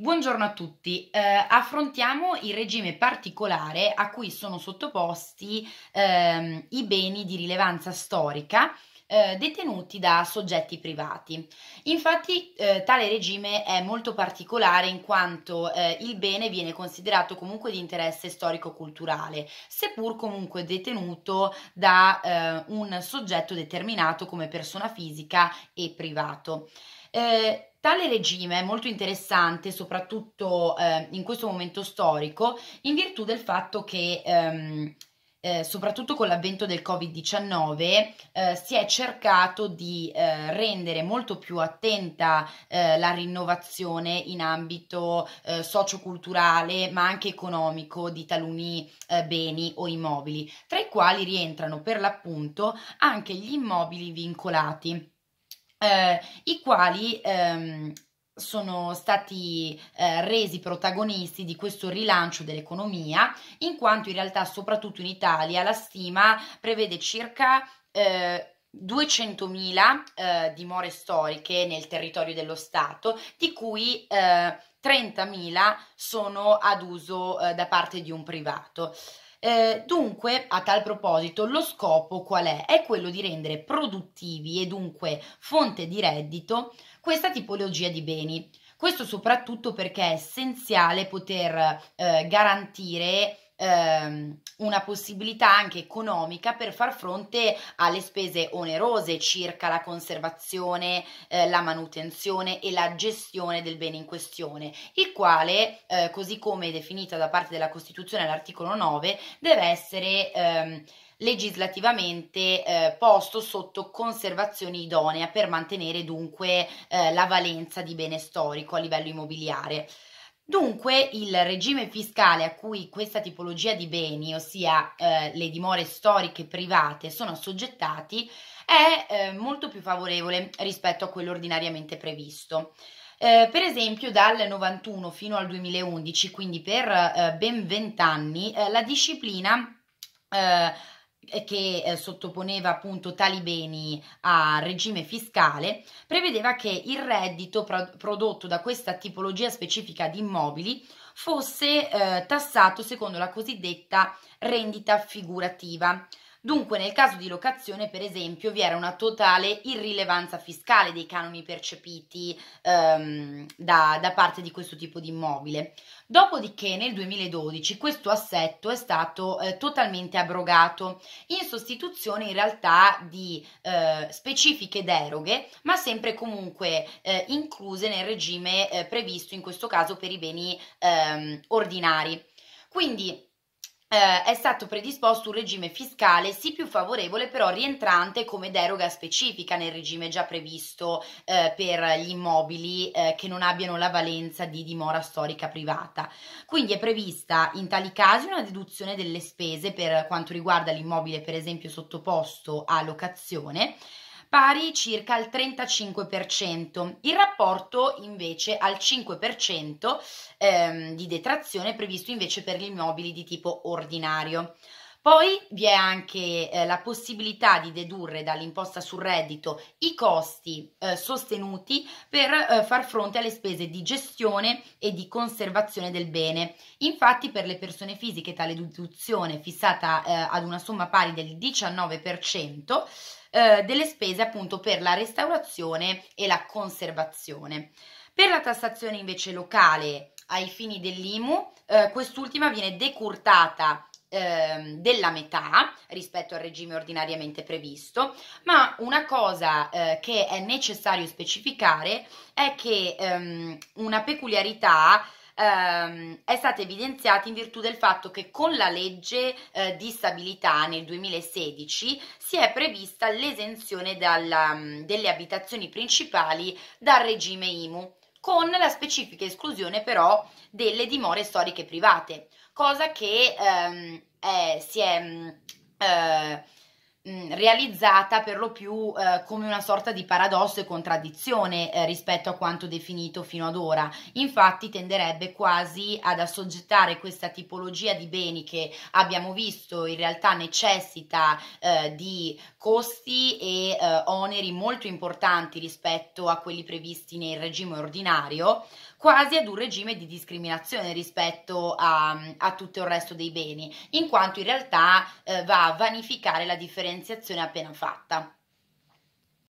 Buongiorno a tutti, eh, affrontiamo il regime particolare a cui sono sottoposti ehm, i beni di rilevanza storica eh, detenuti da soggetti privati. Infatti eh, tale regime è molto particolare in quanto eh, il bene viene considerato comunque di interesse storico-culturale, seppur comunque detenuto da eh, un soggetto determinato come persona fisica e privato. Eh, Tale regime è molto interessante, soprattutto eh, in questo momento storico, in virtù del fatto che ehm, eh, soprattutto con l'avvento del Covid-19, eh, si è cercato di eh, rendere molto più attenta eh, la rinnovazione in ambito eh, socioculturale, ma anche economico di taluni eh, beni o immobili, tra i quali rientrano per l'appunto anche gli immobili vincolati eh, i quali ehm, sono stati eh, resi protagonisti di questo rilancio dell'economia, in quanto in realtà soprattutto in Italia la stima prevede circa eh, 200.000 eh, dimore storiche nel territorio dello Stato, di cui 30.000 eh, sono ad uso eh, da parte di un privato. Eh, dunque, a tal proposito, lo scopo qual è? È quello di rendere produttivi e dunque fonte di reddito questa tipologia di beni. Questo soprattutto perché è essenziale poter eh, garantire ehm, una possibilità anche economica per far fronte alle spese onerose circa la conservazione, eh, la manutenzione e la gestione del bene in questione, il quale, eh, così come definito da parte della Costituzione all'articolo 9, deve essere ehm, legislativamente eh, posto sotto conservazione idonea per mantenere dunque eh, la valenza di bene storico a livello immobiliare. Dunque il regime fiscale a cui questa tipologia di beni, ossia eh, le dimore storiche private, sono assoggettati è eh, molto più favorevole rispetto a quello ordinariamente previsto. Eh, per esempio dal 91 fino al 2011, quindi per eh, ben 20 anni, eh, la disciplina eh, che eh, sottoponeva appunto tali beni a regime fiscale, prevedeva che il reddito pro prodotto da questa tipologia specifica di immobili fosse eh, tassato secondo la cosiddetta rendita figurativa, Dunque, nel caso di locazione, per esempio, vi era una totale irrilevanza fiscale dei canoni percepiti ehm, da, da parte di questo tipo di immobile. Dopodiché nel 2012 questo assetto è stato eh, totalmente abrogato in sostituzione in realtà di eh, specifiche deroghe, ma sempre comunque eh, incluse nel regime eh, previsto in questo caso per i beni ehm, ordinari. Quindi eh, è stato predisposto un regime fiscale sì più favorevole però rientrante come deroga specifica nel regime già previsto eh, per gli immobili eh, che non abbiano la valenza di dimora storica privata. Quindi è prevista in tali casi una deduzione delle spese per quanto riguarda l'immobile per esempio sottoposto a locazione pari circa al 35%, il rapporto invece al 5% ehm, di detrazione previsto invece per gli immobili di tipo ordinario. Poi vi è anche eh, la possibilità di dedurre dall'imposta sul reddito i costi eh, sostenuti per eh, far fronte alle spese di gestione e di conservazione del bene. Infatti per le persone fisiche tale deduzione fissata eh, ad una somma pari del 19% eh, delle spese appunto per la restaurazione e la conservazione. Per la tassazione invece locale ai fini dell'IMU, eh, quest'ultima viene decurtata ehm, della metà rispetto al regime ordinariamente previsto, ma una cosa eh, che è necessario specificare è che ehm, una peculiarità ehm, è stata evidenziata in virtù del fatto che con la legge eh, di stabilità nel 2016 si è prevista l'esenzione dalla, mm, delle abitazioni principali dal regime IMU con la specifica esclusione però delle dimore storiche private, cosa che ehm, è, si è mm, eh, Mm, realizzata per lo più eh, come una sorta di paradosso e contraddizione eh, rispetto a quanto definito fino ad ora. Infatti tenderebbe quasi ad assoggettare questa tipologia di beni che abbiamo visto in realtà necessita eh, di costi e eh, oneri molto importanti rispetto a quelli previsti nel regime ordinario quasi ad un regime di discriminazione rispetto a, a tutto il resto dei beni, in quanto in realtà eh, va a vanificare la differenziazione appena fatta.